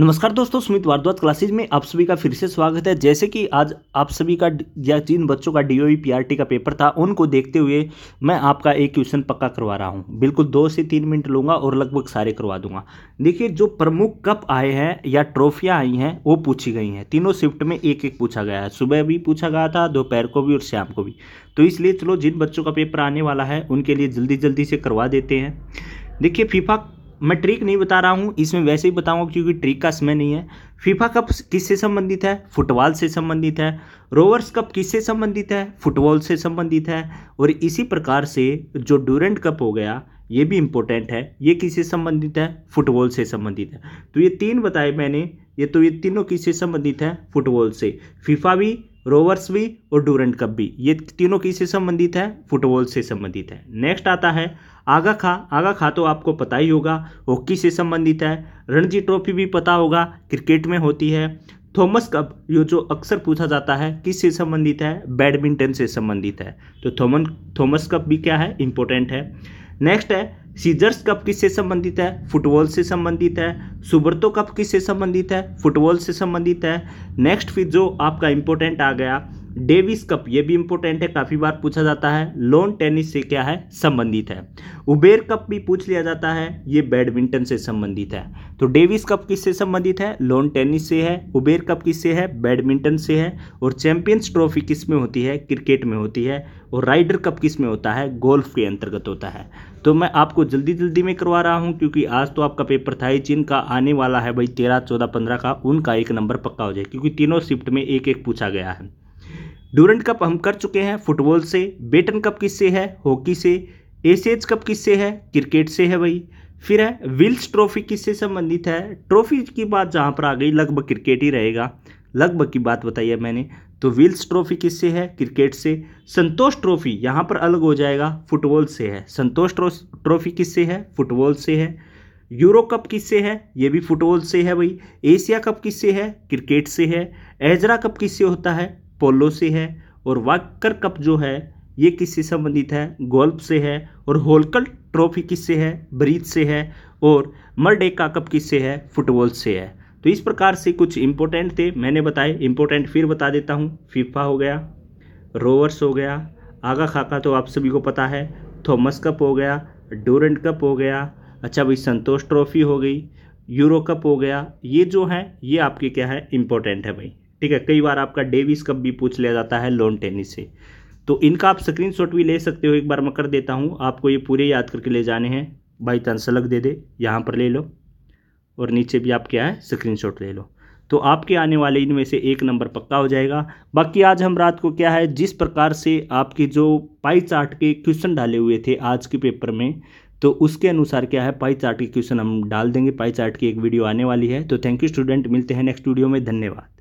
नमस्कार दोस्तों सुमित भारद्वाज क्लासेज में आप सभी का फिर से स्वागत है जैसे कि आज आप सभी का या जिन बच्चों का डी ओ e का पेपर था उनको देखते हुए मैं आपका एक क्वेश्चन पक्का करवा रहा हूं बिल्कुल दो से तीन मिनट लूंगा और लगभग सारे करवा दूंगा देखिए जो प्रमुख कप आए हैं या ट्रॉफियाँ आई हैं वो पूछी गई हैं तीनों शिफ्ट में एक एक पूछा गया है सुबह भी पूछा गया था दोपहर को भी और शाम को भी तो इसलिए चलो जिन बच्चों का पेपर आने वाला है उनके लिए जल्दी जल्दी से करवा देते हैं देखिए फीफा मैं ट्रिक नहीं बता रहा हूँ इसमें वैसे ही बताऊँगा क्योंकि ट्रिक का समय नहीं है फीफा कप किससे संबंधित है फुटबॉल से संबंधित है रोवर्स कप किससे संबंधित है फुटबॉल से संबंधित है और इसी प्रकार से जो डूरेंट कप हो गया ये भी इम्पोर्टेंट है ये किससे संबंधित है फुटबॉल से संबंधित है तो ये तीन बताए मैंने ये तो ये तीनों किससे संबंधित है फुटबॉल से फीफा भी रोवर्स भी और डूरेंट कप भी ये तीनों किससे संबंधित है फुटबॉल से संबंधित है नेक्स्ट आता है आगा खा आगा खा तो आपको पता ही होगा हॉकी से संबंधित है रणजी ट्रॉफी भी पता होगा क्रिकेट में होती है थॉमस कप ये जो अक्सर पूछा जाता है किससे संबंधित है बैडमिंटन से संबंधित है तो थॉमन थॉमस कप भी क्या है इंपॉर्टेंट है नेक्स्ट है सीजर्स कप किससे संबंधित है फुटबॉल से संबंधित है सुब्रतो कप किससे संबंधित है फुटबॉल से संबंधित है नेक्स्ट फिर जो आपका इंपॉर्टेंट आ गया डेविस कप ये भी इंपॉर्टेंट है काफ़ी बार पूछा जाता है लॉन टेनिस से क्या है संबंधित है उबेर कप भी पूछ लिया जाता है ये बैडमिंटन से संबंधित है तो डेविस कप किससे संबंधित है लॉन टेनिस से है उबेर कप किससे है बैडमिंटन से है और चैंपियंस ट्रॉफी किस में होती है क्रिकेट में होती है और राइडर कप किस में होता है गोल्फ के अंतर्गत होता है तो मैं आपको जल्दी जल्दी में करवा रहा हूँ क्योंकि आज तो आपका पेपर था ही चीन का आने वाला है भाई तेरह चौदह पंद्रह का उनका एक नंबर पक्का हो जाए क्योंकि तीनों शिफ्ट में एक एक पूछा गया है डूरेंट कप हम कर चुके हैं फुटबॉल से बेटन कप किससे है हॉकी से एसेज कप किससे है क्रिकेट से है भाई फिर है विल्स ट्रॉफी किससे संबंधित है ट्रॉफी की बात जहाँ पर आ गई लगभग क्रिकेट ही रहेगा लगभग की बात बताई है मैंने तो विल्स ट्रॉफी किससे है क्रिकेट से संतोष ट्रॉफी यहाँ पर अलग हो जाएगा फुटबॉल से है संतोष ट्रॉफी किससे है फुटबॉल से है यूरो कप किससे है ये भी फुटबॉल से है भाई एशिया कप किससे है क्रिकेट से है एजरा कप किससे होता है पोलो से है और वाकर कप जो है ये किससे संबंधित है गोल्फ से है और होलकल ट्रॉफी किससे है ब्रीज से है और मर्डे का कप किससे है फुटबॉल से है तो इस प्रकार से कुछ इंपॉर्टेंट थे मैंने बताए इंपॉर्टेंट फिर बता देता हूँ फीफा हो गया रोवर्स हो गया आगा खाका तो आप सभी को पता है थॉमस कप हो गया डोरेंट कप हो गया अच्छा भाई संतोष ट्रॉफी हो गई यूरो कप हो गया ये जो है ये आपके क्या है इम्पोर्टेंट है भाई ठीक है कई बार आपका डेविस कप भी पूछ लिया जाता है लॉन टेनिस से तो इनका आप स्क्रीनशॉट भी ले सकते हो एक बार मैं कर देता हूँ आपको ये पूरे याद करके ले जाने हैं बाई चांस अलग दे दे यहाँ पर ले लो और नीचे भी आप क्या है स्क्रीनशॉट ले लो तो आपके आने वाले इनमें से एक नंबर पक्का हो जाएगा बाकी आज हम रात को क्या है जिस प्रकार से आपके जो पाई चार्ट के क्वेश्चन डाले हुए थे आज के पेपर में तो उसके अनुसार क्या है पाई चार्ट के क्वेश्चन हम डाल देंगे पाई चार्ट की एक वीडियो आने वाली है तो थैंक यू स्टूडेंट मिलते हैं नेक्स्ट वीडियो में धन्यवाद